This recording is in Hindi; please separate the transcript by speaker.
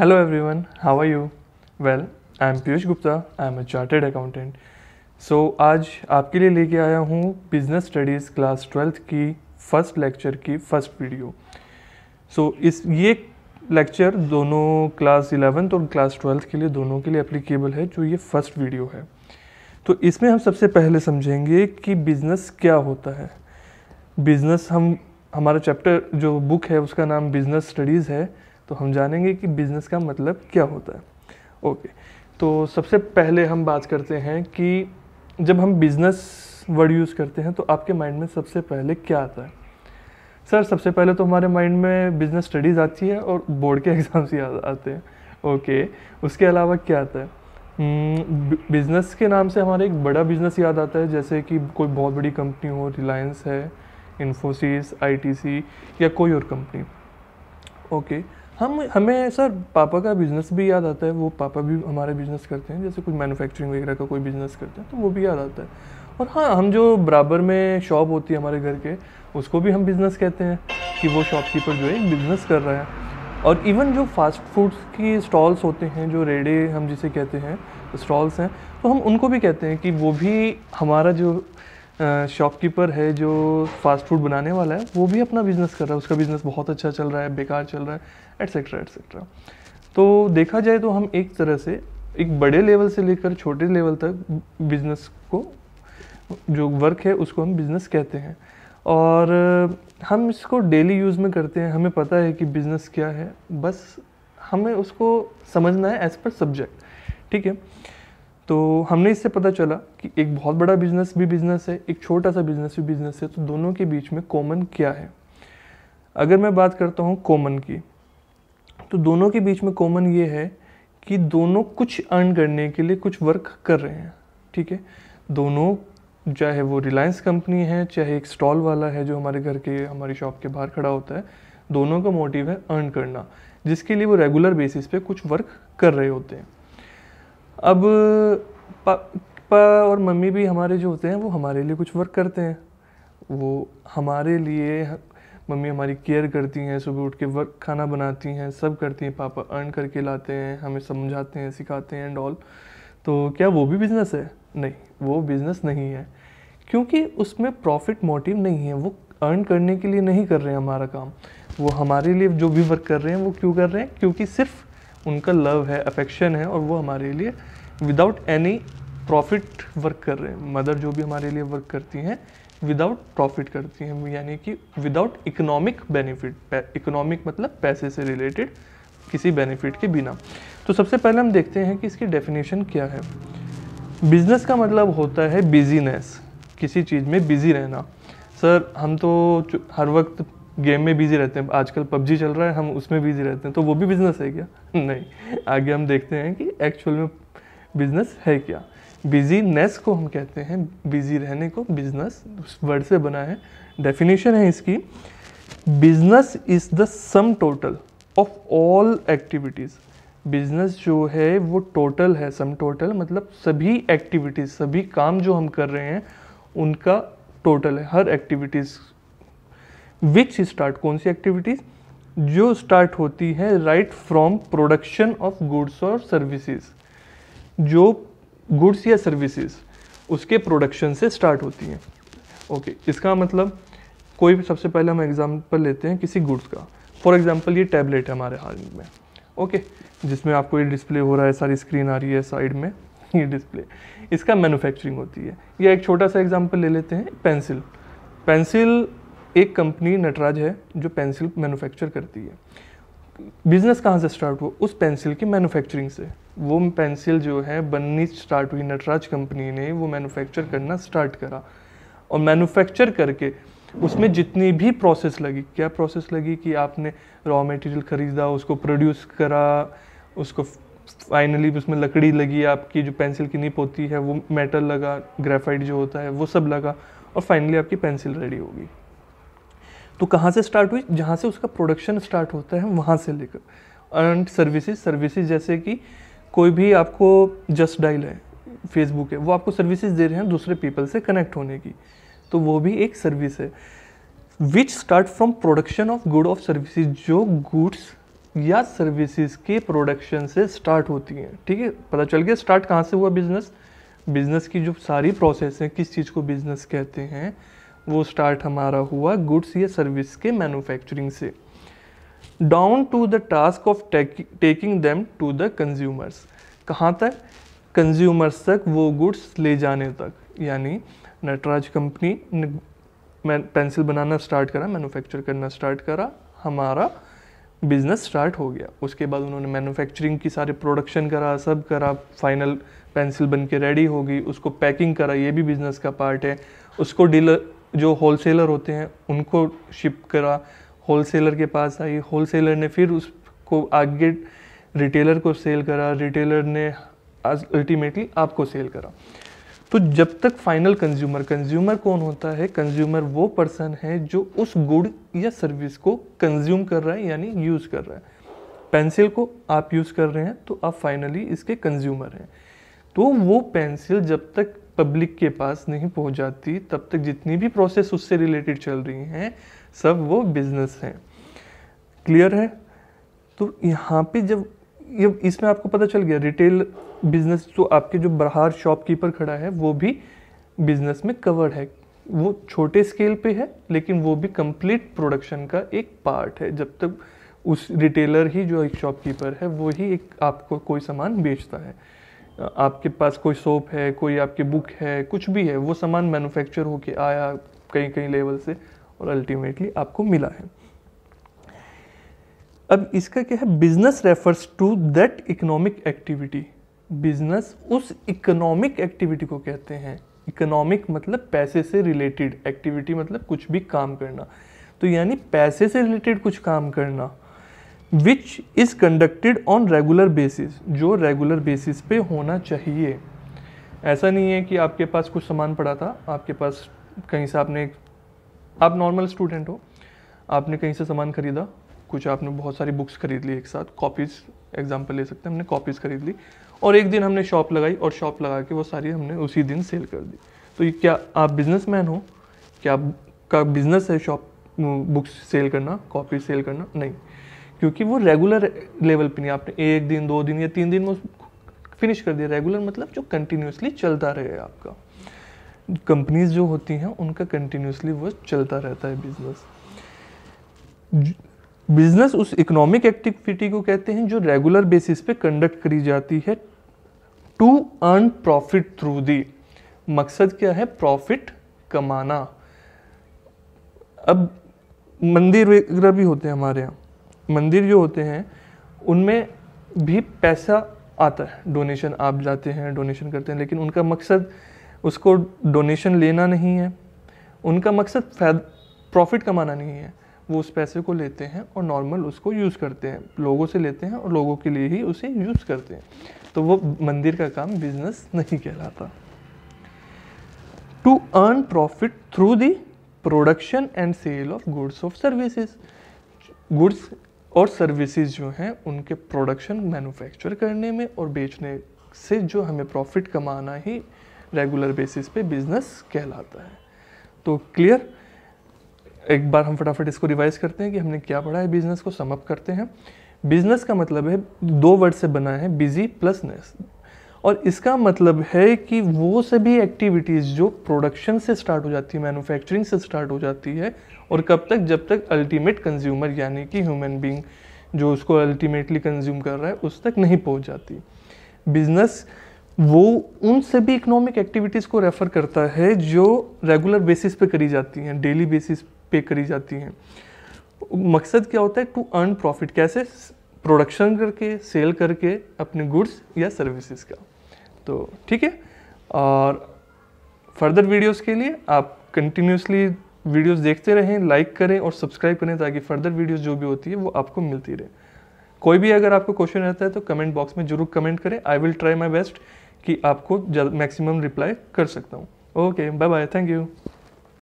Speaker 1: Every everyone how are you well I am Piyush Gupta I am a chartered accountant so आज आपके लिए लेके आया हूँ बिजनेस स्टडीज़ क्लास ट्वेल्थ की फ़र्स्ट लेक्चर की फ़र्स्ट वीडियो सो इस ये लेक्चर दोनों क्लास इलेवेंथ और क्लास ट्वेल्थ के लिए दोनों के लिए एप्लीकेबल है जो ये फर्स्ट वीडियो है तो इसमें हम सबसे पहले समझेंगे कि बिज़नेस क्या होता है बिज़नेस हम हमारा चैप्टर जो बुक है उसका नाम बिज़नेस स्टडीज़ है तो हम जानेंगे कि बिज़नेस का मतलब क्या होता है ओके तो सबसे पहले हम बात करते हैं कि जब हम बिज़नेस वर्ड यूज़ करते हैं तो आपके माइंड में सबसे पहले क्या आता है सर सबसे पहले तो हमारे माइंड में बिज़नेस स्टडीज़ आती है और बोर्ड के एग्ज़ाम्स याद आते हैं ओके उसके अलावा क्या आता है बिज़नेस hmm, के नाम से हमारे एक बड़ा बिज़नेस याद आता है जैसे कि कोई बहुत बड़ी कंपनी हो रिलायंस है इन्फोसिस आईटीसी या कोई और कंपनी ओके okay. हम हमें सर पापा का बिज़नेस भी याद आता है वो पापा भी हमारे बिज़नेस करते हैं जैसे कुछ मैन्युफैक्चरिंग वगैरह का कोई बिज़नेस करते हैं तो वो भी याद आता है और हाँ हम जो बराबर में शॉप होती है हमारे घर के उसको भी हम बिज़नेस कहते हैं कि वो शॉपकीपर जो है बिज़नेस कर रहा है और इवन जो फास्ट फूड्स की स्टॉल्स होते हैं जो रेडे हम जिसे कहते हैं स्टॉल्स हैं तो हम उनको भी कहते हैं कि वो भी हमारा जो शॉपकीपर है जो फास्ट फूड बनाने वाला है वो भी अपना बिज़नेस कर रहा है उसका बिज़नेस बहुत अच्छा चल रहा है बेकार चल रहा है एट्सेट्रा एट्सेट्रा तो देखा जाए तो हम एक तरह से एक बड़े लेवल से लेकर छोटे लेवल तक बिज़नेस को जो वर्क है उसको हम बिज़नेस कहते हैं और हम इसको डेली यूज़ में करते हैं हमें पता है कि बिज़नेस क्या है बस हमें उसको समझना है एज़ पर सब्जेक्ट ठीक है तो हमने इससे पता चला कि एक बहुत बड़ा बिजनेस भी बिजनेस है एक छोटा सा बिजनेस भी बिजनेस है तो दोनों के बीच में कॉमन क्या है अगर मैं बात करता हूँ कॉमन की तो दोनों के बीच में कॉमन ये है कि दोनों कुछ अर्न करने के लिए कुछ वर्क कर रहे हैं ठीक है दोनों चाहे वो रिलायंस कंपनी है चाहे एक स्टॉल वाला है जो हमारे घर के हमारी शॉप के बाहर खड़ा होता है दोनों का मोटिव है अर्न करना जिसके लिए वो रेगुलर बेसिस पे कुछ वर्क कर रहे होते हैं अब पापा और मम्मी भी हमारे जो होते हैं वो हमारे लिए कुछ वर्क करते हैं वो हमारे लिए मम्मी हमारी केयर करती हैं सुबह उठ के वर्क खाना बनाती हैं सब करती हैं पापा अर्न करके लाते हैं हमें समझाते हैं सिखाते हैं एंड ऑल तो क्या वो भी बिज़नेस है नहीं वो बिज़नेस नहीं है क्योंकि उसमें प्रॉफिट मोटिव नहीं है वो अर्न करने के लिए नहीं कर रहे हैं हमारा काम वो हमारे लिए जो भी वर्क कर रहे हैं वो क्यों कर रहे हैं क्योंकि सिर्फ उनका लव है अफेक्शन है और वो हमारे लिए विदाउट एनी प्रॉफिट वर्क कर रहे हैं मदर जो भी हमारे लिए वर्क करती हैं विदाउट प्रॉफिट करती हैं यानी कि विदाउट इकोनॉमिक बेनिफिट इकोनॉमिक मतलब पैसे से रिलेटेड किसी बेनिफिट के बिना तो सबसे पहले हम देखते हैं कि इसकी डेफिनेशन क्या है बिजनेस का मतलब होता है बिजीनेस किसी चीज़ में बिज़ी रहना सर हम तो हर वक्त गेम में बिज़ी रहते हैं आजकल पबजी चल रहा है हम उसमें बिज़ी रहते हैं तो वो भी बिज़नेस है क्या नहीं आगे हम देखते हैं कि एक्चुअल में बिजनेस है क्या बिजीनेस को हम कहते हैं बिजी रहने को बिजनेस उस वर्ड से बना है डेफिनेशन है इसकी business is the sum total of all activities business जो है वो टोटल है सम टोटल मतलब सभी एक्टिविटीज़ सभी काम जो हम कर रहे हैं उनका टोटल है हर एक्टिविटीज़ विच स्टार्ट कौन सी एक्टिविटीज़ जो स्टार्ट होती है right from production of goods और सर्विसेज जो गुड्स या सर्विसेज उसके प्रोडक्शन से स्टार्ट होती हैं ओके okay, इसका मतलब कोई भी सबसे पहले हम एग्जाम्पल लेते हैं किसी गुड्स का फॉर एग्जाम्पल ये टैबलेट है हमारे हाल में ओके okay, जिसमें आपको ये डिस्प्ले हो रहा है सारी स्क्रीन आ रही है साइड में ये डिस्प्ले इसका मैन्युफैक्चरिंग होती है या एक छोटा सा एग्जाम्पल ले लेते हैं पेंसिल पेंसिल एक कंपनी नटराज है जो पेंसिल मैन्युफैक्चर करती है बिज़नेस कहाँ से स्टार्ट हुआ उस पेंसिल की मैन्युफैक्चरिंग से वो पेंसिल जो है बननी स्टार्ट हुई नटराज कंपनी ने वो मैन्युफैक्चर करना स्टार्ट करा और मैन्युफैक्चर करके उसमें जितनी भी प्रोसेस लगी क्या प्रोसेस लगी कि आपने रॉ मटेरियल ख़रीदा उसको प्रोड्यूस करा उसको फाइनली उसमें लकड़ी लगी आपकी जो पेंसिल की निप होती है वो मेटल लगा ग्रेफाइट जो होता है वो सब लगा और फाइनली आपकी पेंसिल रेडी होगी तो कहाँ से स्टार्ट हुई जहाँ से उसका प्रोडक्शन स्टार्ट होता है वहाँ से लेकर एंड सर्विसेज सर्विसेज जैसे कि कोई भी आपको जस्ट डायल है फेसबुक है वो आपको सर्विसेज दे रहे हैं दूसरे पीपल से कनेक्ट होने की तो वो भी एक सर्विस है which start from production of good of services जो गुड्स या सर्विसेज के प्रोडक्शन से स्टार्ट होती हैं ठीक है पता चल गया स्टार्ट कहाँ से हुआ बिजनेस बिजनेस की जो सारी प्रोसेस है किस चीज़ को बिजनेस कहते हैं वो स्टार्ट हमारा हुआ गुड्स या सर्विस के मैन्युफैक्चरिंग से down to the task of taking them to the consumers कहाँ तक कंज्यूमर्स तक वो गुड्स ले जाने तक यानी नटराज कंपनी ने पेंसिल बनाना स्टार्ट करा मैन्युफैक्चर करना स्टार्ट करा हमारा बिजनेस स्टार्ट हो गया उसके बाद उन्होंने मैन्युफैक्चरिंग की सारे प्रोडक्शन करा सब करा फाइनल पेंसिल बन के रेडी हो गई उसको पैकिंग करा ये भी बिज़नेस का पार्ट है उसको डीलर जो होलसेलर होते हैं उनको शिप करा होलसेलर के पास आई होलसेलर ने फिर उसको आगे रिटेलर को सेल करा रिटेलर ने अल्टीमेटली आपको सेल करा तो जब तक फाइनल कंज्यूमर कंज्यूमर कौन होता है कंज्यूमर वो पर्सन है जो उस गुड या सर्विस को कंज्यूम कर रहा है यानी यूज़ कर रहा है पेंसिल को आप यूज़ कर रहे हैं तो आप फाइनली इसके कंज्यूमर हैं तो वो पेंसिल जब तक पब्लिक के पास नहीं पहुंच जाती तब तक जितनी भी प्रोसेस उससे रिलेटेड चल रही हैं सब वो बिजनेस हैं क्लियर है तो यहाँ पे जब ये इसमें आपको पता चल गया रिटेल बिजनेस तो आपके जो बाहर शॉपकीपर खड़ा है वो भी बिजनेस में कवर्ड है वो छोटे स्केल पे है लेकिन वो भी कंप्लीट प्रोडक्शन का एक पार्ट है जब तक उस रिटेलर ही जो एक शॉपकीपर है वो ही एक आपको कोई सामान बेचता है आपके पास कोई सोप है कोई आपकी बुक है कुछ भी है वो सामान मैन्युफैक्चर होके आया कहीं कहीं लेवल से और अल्टीमेटली आपको मिला है अब इसका क्या है business refers to that economic activity business उस इकोनॉमिक एक्टिविटी को कहते हैं इकोनॉमिक मतलब पैसे से रिलेटेड एक्टिविटी मतलब कुछ भी काम करना तो यानी पैसे से रिलेटेड कुछ काम करना which is conducted on regular basis जो रेगुलर बेसिस पे होना चाहिए ऐसा नहीं है कि आपके पास कुछ सामान पड़ा था आपके पास कहीं से आपने आप नॉर्मल स्टूडेंट हो आपने कहीं से सामान ख़रीदा कुछ आपने बहुत सारी बुक्स खरीद ली एक साथ कॉपीज़ एग्जाम्पल ले सकते हैं हमने कॉपीज़ खरीद ली और एक दिन हमने शॉप लगाई और शॉप लगा के वो सारी हमने उसी दिन सेल कर दी तो ये क्या आप बिजनेस मैन हो क्या आपका बिजनेस है शॉप बुक्स सेल करना कॉपी सेल करना नहीं क्योंकि वो रेगुलर लेवल पे नहीं आपने एक दिन दो दिन या तीन दिन में फिनिश कर दिया रेगुलर मतलब जो कंटिन्यूसली चलता रहे आपका कंपनीज जो होती हैं उनका कंटिन्यूसली वो चलता रहता है बिजनेस बिजनेस उस इकोनॉमिक एक्टिविटी को कहते हैं जो रेगुलर बेसिस पे कंडक्ट करी जाती है to earn profit through the मकसद क्या है प्रॉफिट कमाना अब मंदिर वगैरह भी होते हैं हमारे यहाँ मंदिर जो होते हैं उनमें भी पैसा आता है डोनेशन आप जाते हैं डोनेशन करते हैं लेकिन उनका मकसद उसको डोनेशन लेना नहीं है उनका मकसद प्रॉफिट कमाना नहीं है वो उस पैसे को लेते हैं और नॉर्मल उसको यूज़ करते हैं लोगों से लेते हैं और लोगों के लिए ही उसे यूज़ करते हैं तो वो मंदिर का काम बिजनेस नहीं कहलाता to earn profit through the production and sale of goods of services goods और सर्विसेज जो हैं उनके प्रोडक्शन मैन्युफैक्चर करने में और बेचने से जो हमें प्रॉफिट कमाना ही रेगुलर बेसिस पे बिजनेस कहलाता है तो क्लियर एक बार हम फटाफट इसको रिवाइज करते हैं कि हमने क्या पढ़ा है बिजनेस को समअप करते हैं बिजनेस का मतलब है दो वर्ड से बना है बिजी प्लस नेस और इसका मतलब है कि वो सभी एक्टिविटीज़ जो प्रोडक्शन से स्टार्ट हो जाती है मैन्युफैक्चरिंग से स्टार्ट हो जाती है और कब तक जब तक अल्टीमेट कंज्यूमर यानी कि ह्यूमन बींग जो उसको अल्टीमेटली कंज्यूम कर रहा है उस तक नहीं पहुंच जाती बिजनेस वो उन सभी इकोनॉमिक एक्टिविटीज़ को रेफ़र करता है जो रेगुलर बेसिस पे करी जाती हैं डेली बेसिस पे करी जाती हैं मकसद क्या होता है टू अर्न प्रॉफिट कैसे प्रोडक्शन करके सेल करके अपने गुड्स या सर्विसेज का तो ठीक है और फर्दर वीडियोस के लिए आप कंटिन्यूसली वीडियोस देखते रहें लाइक करें और सब्सक्राइब करें ताकि फर्दर वीडियोस जो भी होती है वो आपको मिलती रहे कोई भी अगर आपको क्वेश्चन रहता है तो कमेंट बॉक्स में जरूर कमेंट करें I will try my best कि आपको मैक्सिमम रिप्लाई कर सकता हूँ okay bye bye thank you